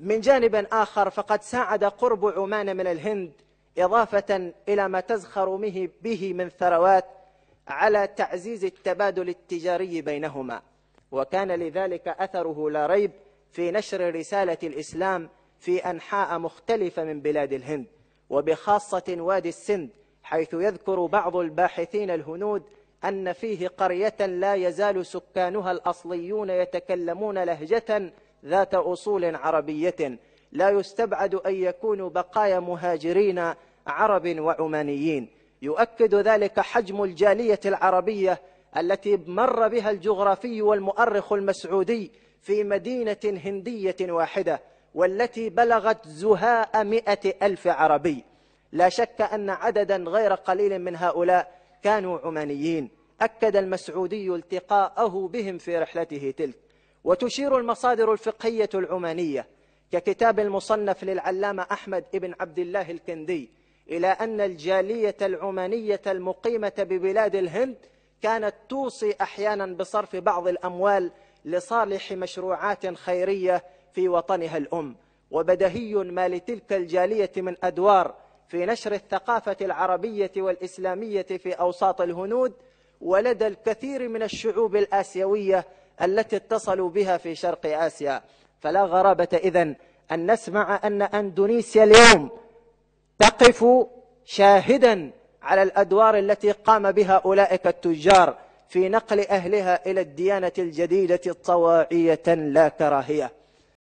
من جانب آخر فقد ساعد قرب عمان من الهند إضافة إلى ما تزخر به من ثروات على تعزيز التبادل التجاري بينهما وكان لذلك أثره لا ريب في نشر رسالة الإسلام في أنحاء مختلفة من بلاد الهند وبخاصة وادي السند حيث يذكر بعض الباحثين الهنود أن فيه قرية لا يزال سكانها الأصليون يتكلمون لهجة ذات أصول عربية لا يستبعد أن يكونوا بقايا مهاجرين عرب وعمانيين يؤكد ذلك حجم الجالية العربية التي مر بها الجغرافي والمؤرخ المسعودي في مدينة هندية واحدة والتي بلغت زهاء مئة ألف عربي لا شك أن عددا غير قليل من هؤلاء كانوا عمانيين أكد المسعودي التقاءه بهم في رحلته تلك وتشير المصادر الفقهية العمانية ككتاب المصنف للعلامة أحمد بن عبد الله الكندي إلى أن الجالية العمانية المقيمة ببلاد الهند كانت توصي أحيانا بصرف بعض الأموال لصالح مشروعات خيرية في وطنها الأم وبدهي ما لتلك الجالية من أدوار في نشر الثقافة العربية والإسلامية في أوساط الهنود ولدى الكثير من الشعوب الآسيوية التي اتصلوا بها في شرق آسيا فلا غرابة إذن أن نسمع أن أندونيسيا اليوم تقف شاهدا على الأدوار التي قام بها أولئك التجار في نقل أهلها إلى الديانة الجديدة طواعية لا كراهية